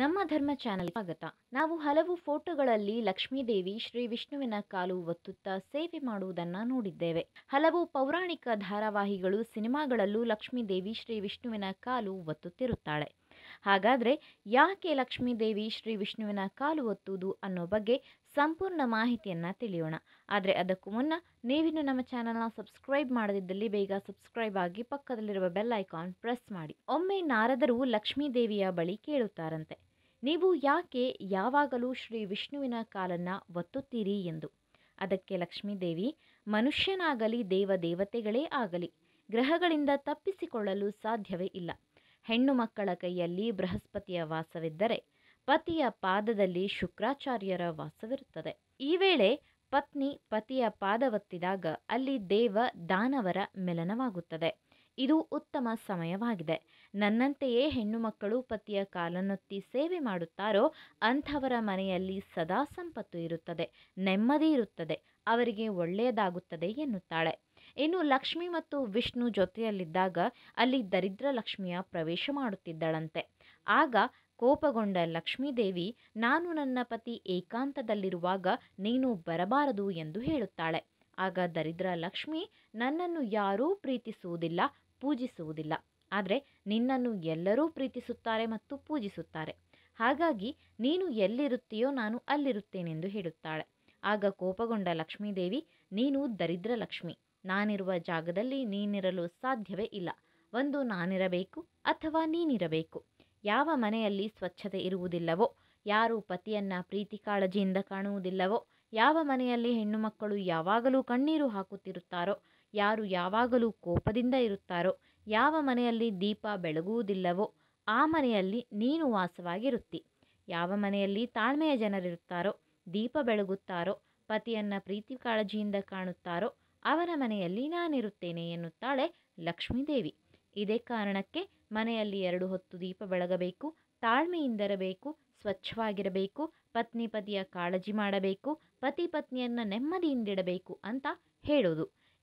ನಮ್ಮ ಧರ್ಮ ಚಾನೆಲ್ ಸ್ವಾಗತ ನಾವು ಹಲವು ಫೋಟೋಗಳಲ್ಲಿ ಲಕ್ಷ್ಮೀದೇವಿ ಶ್ರೀ ವಿಷ್ಣುವಿನ ಕಾಲು ಒತ್ತುತ್ತಾ ಸೇವೆ ಮಾಡುವುದನ್ನು ನೋಡಿದ್ದೇವೆ ಹಲವು ಪೌರಾಣಿಕ ಧಾರಾವಾಹಿಗಳು ಸಿನಿಮಾಗಳಲ್ಲೂ ಲಕ್ಷ್ಮೀದೇವಿ ಶ್ರೀ ವಿಷ್ಣುವಿನ ಕಾಲು ಒತ್ತುತ್ತಿರುತ್ತಾಳೆ ಹಾಗಾದರೆ ಯಾಕೆ ಲಕ್ಷ್ಮೀದೇವಿ ಶ್ರೀ ವಿಷ್ಣುವಿನ ಕಾಲು ಒತ್ತುವುದು ಅನ್ನೋ ಬಗ್ಗೆ ಸಂಪೂರ್ಣ ಮಾಹಿತಿಯನ್ನು ತಿಳಿಯೋಣ ಆದರೆ ಅದಕ್ಕೂ ಮುನ್ನ ನೀವಿನ್ನು ನಮ್ಮ ಚಾನಲ್ನ ಸಬ್ಸ್ಕ್ರೈಬ್ ಮಾಡದಿದ್ದಲ್ಲಿ ಬೇಗ ಸಬ್ಸ್ಕ್ರೈಬ್ ಆಗಿ ಪಕ್ಕದಲ್ಲಿರುವ ಬೆಲ್ ಐಕಾನ್ ಪ್ರೆಸ್ ಮಾಡಿ ಒಮ್ಮೆ ನಾರದರು ಲಕ್ಷ್ಮೀದೇವಿಯ ಬಳಿ ಕೇಳುತ್ತಾರಂತೆ ನೀವು ಯಾಕೆ ಯಾವಾಗಲೂ ಶ್ರೀ ವಿಷ್ಣುವಿನ ಕಾಲನ್ನು ಒತ್ತುತ್ತೀರಿ ಎಂದು ಅದಕ್ಕೆ ಲಕ್ಷ್ಮೀದೇವಿ ಮನುಷ್ಯನಾಗಲಿ ದೇವ ದೇವತೆಗಳೇ ಆಗಲಿ ಗ್ರಹಗಳಿಂದ ತಪ್ಪಿಸಿಕೊಳ್ಳಲು ಸಾಧ್ಯವೇ ಇಲ್ಲ ಹೆಣ್ಣು ಮಕ್ಕಳ ಕೈಯಲ್ಲಿ ಬೃಹಸ್ಪತಿಯ ವಾಸವಿದ್ದರೆ ಪತಿಯ ಪಾದದಲ್ಲಿ ಶುಕ್ರಾಚಾರ್ಯರ ವಾಸವಿರುತ್ತದೆ ಈ ವೇಳೆ ಪತ್ನಿ ಪತಿಯ ಪಾದವತ್ತಿದಾಗ ಅಲ್ಲಿ ದೇವ ದಾನವರ ಮಿಲನವಾಗುತ್ತದೆ ಇದು ಉತ್ತಮ ಸಮಯವಾಗಿದೆ ನನ್ನಂತೆಯೇ ಹೆಣ್ಣು ಮಕ್ಕಳು ಪತಿಯ ಕಾಲನೊತ್ತಿ ಸೇವೆ ಮಾಡುತ್ತಾರೋ ಅಂಥವರ ಮನೆಯಲ್ಲಿ ಸದಾ ಸಂಪತ್ತು ಇರುತ್ತದೆ ನೆಮ್ಮದಿ ಇರುತ್ತದೆ ಅವರಿಗೆ ಒಳ್ಳೆಯದಾಗುತ್ತದೆ ಎನ್ನುತ್ತಾಳೆ ಇನ್ನು ಲಕ್ಷ್ಮಿ ಮತ್ತು ವಿಷ್ಣು ಜೊತೆಯಲ್ಲಿದ್ದಾಗ ಅಲ್ಲಿ ದರಿದ್ರ ಲಕ್ಷ್ಮಿಯ ಪ್ರವೇಶ ಮಾಡುತ್ತಿದ್ದಳಂತೆ ಆಗ ಕೋಪಗೊಂಡ ಲಕ್ಷ್ಮೀದೇವಿ ನಾನು ನನ್ನ ಪತಿ ಏಕಾಂತದಲ್ಲಿರುವಾಗ ನೀನು ಬರಬಾರದು ಎಂದು ಹೇಳುತ್ತಾಳೆ ಆಗ ದರಿದ್ರ ಲಕ್ಷ್ಮಿ ನನ್ನನ್ನು ಯಾರೂ ಪ್ರೀತಿಸುವುದಿಲ್ಲ ಪೂಜಿಸುವುದಿಲ್ಲ ಆದರೆ ನಿನ್ನನ್ನು ಎಲ್ಲರೂ ಪ್ರೀತಿಸುತ್ತಾರೆ ಮತ್ತು ಪೂಜಿಸುತ್ತಾರೆ ಹಾಗಾಗಿ ನೀನು ಎಲ್ಲಿರುತ್ತೀಯೋ ನಾನು ಅಲ್ಲಿರುತ್ತೇನೆಂದು ಹೇಳುತ್ತಾಳೆ ಆಗ ಕೋಪಗೊಂಡ ಲಕ್ಷ್ಮೀದೇವಿ ನೀನು ದರಿದ್ರ ಲಕ್ಷ್ಮಿ ನಾನಿರುವ ಜಾಗದಲ್ಲಿ ನೀನಿರಲು ಸಾಧ್ಯವೇ ಇಲ್ಲ ಒಂದು ನಾನಿರಬೇಕು ಅಥವಾ ನೀನಿರಬೇಕು ಯಾವ ಮನೆಯಲ್ಲಿ ಸ್ವಚ್ಛತೆ ಇರುವುದಿಲ್ಲವೋ ಯಾರು ಪತಿಯನ್ನ ಪ್ರೀತಿ ಕಾಳಜಿಯಿಂದ ಕಾಣುವುದಿಲ್ಲವೋ ಯಾವ ಮನೆಯಲ್ಲಿ ಹೆಣ್ಣು ಮಕ್ಕಳು ಯಾವಾಗಲೂ ಕಣ್ಣೀರು ಹಾಕುತ್ತಿರುತ್ತಾರೋ ಯಾರು ಯಾವಾಗಲೂ ಕೋಪದಿಂದ ಇರುತ್ತಾರೋ ಯಾವ ಮನೆಯಲ್ಲಿ ದೀಪ ಬೆಳಗುವುದಿಲ್ಲವೋ ಆ ಮನೆಯಲ್ಲಿ ನೀನು ವಾಸವಾಗಿರುತ್ತಿ ಯಾವ ಮನೆಯಲ್ಲಿ ತಾಳ್ಮೆಯ ಜನರಿರುತ್ತಾರೋ ದೀಪ ಬೆಳಗುತ್ತಾರೋ ಪತಿಯನ್ನು ಪ್ರೀತಿ ಕಾಳಜಿಯಿಂದ ಕಾಣುತ್ತಾರೋ ಅವರ ಮನೆಯಲ್ಲಿ ನಾನಿರುತ್ತೇನೆ ಎನ್ನುತ್ತಾಳೆ ಲಕ್ಷ್ಮೀದೇವಿ ಇದೇ ಕಾರಣಕ್ಕೆ ಮನೆಯಲ್ಲಿ ಎರಡು ಹೊತ್ತು ದೀಪ ಬೆಳಗಬೇಕು ತಾಳ್ಮೆಯಿಂದಿರಬೇಕು ಸ್ವಚ್ಛವಾಗಿರಬೇಕು ಪತ್ನಿ ಪತಿಯ ಕಾಳಜಿ ಮಾಡಬೇಕು ಪತಿ ಪತ್ನಿಯನ್ನು ನೆಮ್ಮದಿಯಿಂದಿಡಬೇಕು ಅಂತ ಹೇಳೋದು